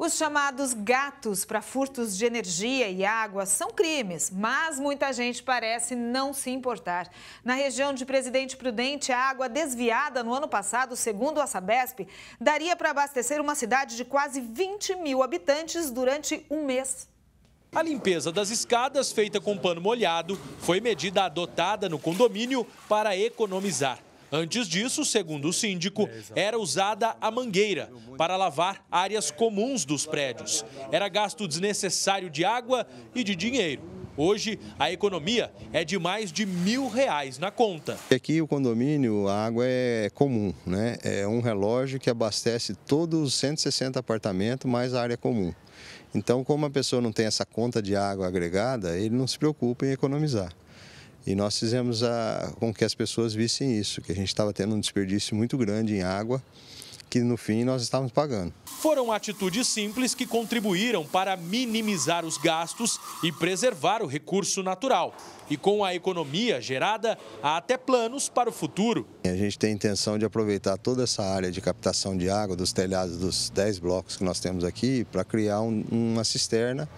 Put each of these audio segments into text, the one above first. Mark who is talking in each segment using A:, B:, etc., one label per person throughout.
A: Os chamados gatos para furtos de energia e água são crimes, mas muita gente parece não se importar. Na região de Presidente Prudente, a água desviada no ano passado, segundo a Sabesp, daria para abastecer uma cidade de quase 20 mil habitantes durante um mês. A limpeza das escadas, feita com pano molhado, foi medida adotada no condomínio para economizar. Antes disso, segundo o síndico, é, era usada a mangueira para lavar áreas comuns dos prédios. Era gasto desnecessário de água e de dinheiro. Hoje, a economia é de mais de mil reais na conta.
B: Aqui o condomínio, a água é comum, né? É um relógio que abastece todos os 160 apartamentos, mais a área comum. Então, como a pessoa não tem essa conta de água agregada, ele não se preocupa em economizar. E nós fizemos a, com que as pessoas vissem isso, que a gente estava tendo um desperdício muito grande em água que no fim nós estávamos pagando.
A: Foram atitudes simples que contribuíram para minimizar os gastos e preservar o recurso natural. E com a economia gerada, há até planos para o futuro. A gente tem a
B: intenção de aproveitar toda essa área de captação de água dos telhados dos 10 blocos que nós temos aqui para criar um, uma cisterna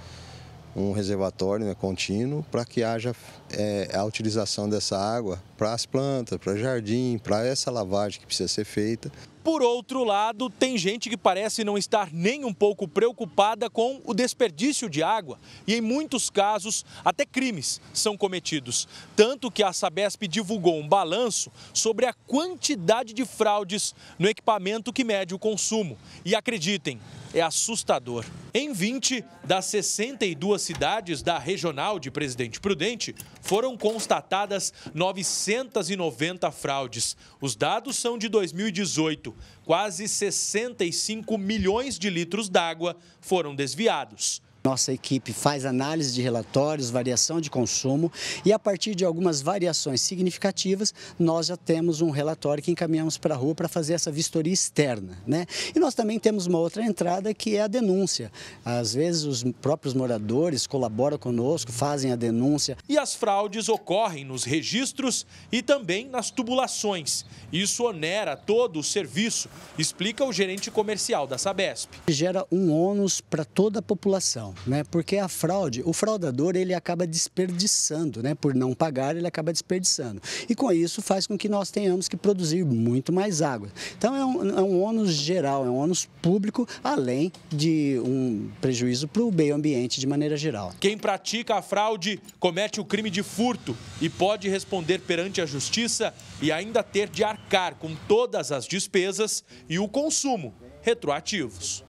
B: um reservatório né, contínuo para que haja é, a utilização dessa água para as plantas, para jardim, para essa lavagem que precisa ser feita.
A: Por outro lado, tem gente que parece não estar nem um pouco preocupada com o desperdício de água e, em muitos casos, até crimes são cometidos. Tanto que a Sabesp divulgou um balanço sobre a quantidade de fraudes no equipamento que mede o consumo. E acreditem, é assustador. Em 20 das 62 cidades da regional de Presidente Prudente, foram constatadas 900. 690 fraudes. Os dados são de 2018. Quase 65 milhões de litros d'água foram desviados.
C: Nossa equipe faz análise de relatórios, variação de consumo e a partir de algumas variações significativas, nós já temos um relatório que encaminhamos para a rua para fazer essa vistoria externa. Né? E nós também temos uma outra entrada que é a denúncia. Às vezes os próprios moradores colaboram conosco, fazem a denúncia.
A: E as fraudes ocorrem nos registros e também nas tubulações. Isso onera todo o serviço, explica o gerente comercial da Sabesp.
C: Gera um ônus para toda a população né? Porque a fraude, o fraudador, ele acaba desperdiçando, né? Por não pagar, ele acaba desperdiçando. E com isso faz com que nós tenhamos que produzir muito mais água. Então é um, é um ônus geral, é um ônus público, além de um prejuízo para o meio ambiente de maneira
A: geral. Quem pratica a fraude comete o crime de furto e pode responder perante a justiça e ainda ter de arcar com todas as despesas e o consumo retroativos.